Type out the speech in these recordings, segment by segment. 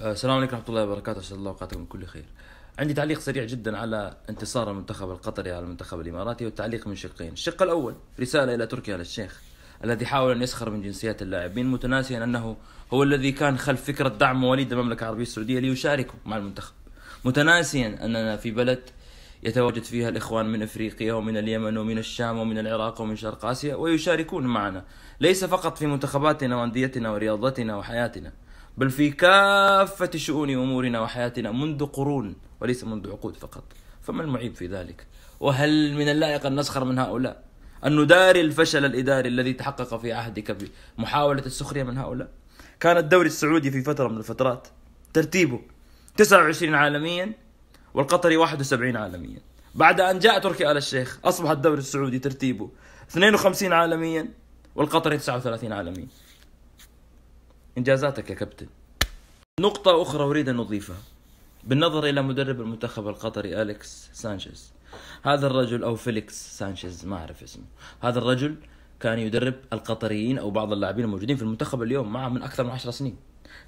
أه، السلام عليكم ورحمة الله وبركاته، أسعد الله أوقاتكم كل خير. عندي تعليق سريع جدا على انتصار المنتخب القطري على المنتخب الإماراتي والتعليق من شقين، الشق الأول رسالة إلى تركيا للشيخ الذي حاول أن يسخر من جنسيات اللاعبين متناسيا أنه هو الذي كان خلف فكرة دعم مواليد المملكة العربية السعودية ليشاركوا مع المنتخب. متناسيا أننا في بلد يتواجد فيها الإخوان من إفريقيا ومن اليمن ومن الشام ومن العراق ومن شرق آسيا ويشاركون معنا، ليس فقط في منتخباتنا وأنديتنا ورياضتنا وحياتنا. بل في كافة شؤون أمورنا وحياتنا منذ قرون وليس منذ عقود فقط فما المعيب في ذلك وهل من اللائق أن نسخر من هؤلاء أن نداري الفشل الإداري الذي تحقق في عهدك بمحاولة السخرية من هؤلاء كان الدوري السعودي في فترة من الفترات ترتيبه 29 عالميا والقطري 71 عالميا بعد أن جاء تركي آل الشيخ أصبح الدوري السعودي ترتيبه 52 عالميا والقطري 39 عالميا انجازاتك يا كابتن نقطة أخرى أريد أن أضيفها بالنظر إلى مدرب المنتخب القطري أليكس سانشيز هذا الرجل أو فيليكس سانشيز ما أعرف اسمه هذا الرجل كان يدرب القطريين أو بعض اللاعبين الموجودين في المنتخب اليوم معه من أكثر من عشر سنين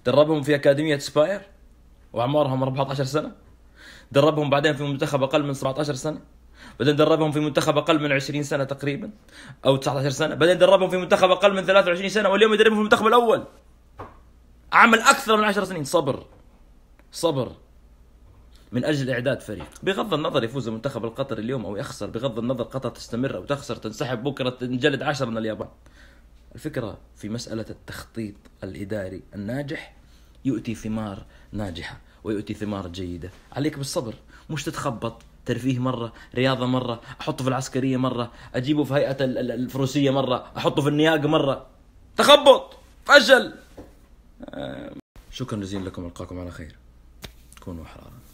دربهم في أكاديمية سباير وأعمارهم 14 سنة دربهم بعدين في منتخب أقل من 17 سنة بعدين دربهم في منتخب اقل من 20 سنه تقريبا او 19 سنه بعدين دربهم في منتخب اقل من 23 سنه واليوم يدربهم في المنتخب الاول عمل أكثر من عشر سنين صبر صبر من أجل إعداد فريق بغض النظر يفوز المنتخب القطري اليوم أو يخسر بغض النظر قطر تستمر أو تخسر تنسحب بكرة تنجلد 10 من اليابان الفكرة في مسألة التخطيط الإداري الناجح يؤتي ثمار ناجحة ويؤتي ثمار جيدة عليك بالصبر مش تتخبط ترفيه مرة رياضة مرة أحطه في العسكرية مرة أجيبه في هيئة الفروسية مرة أحطه في النياق مرة تخبط فشل شكرا جزيلا لكم ألقاكم على خير كونوا حرارة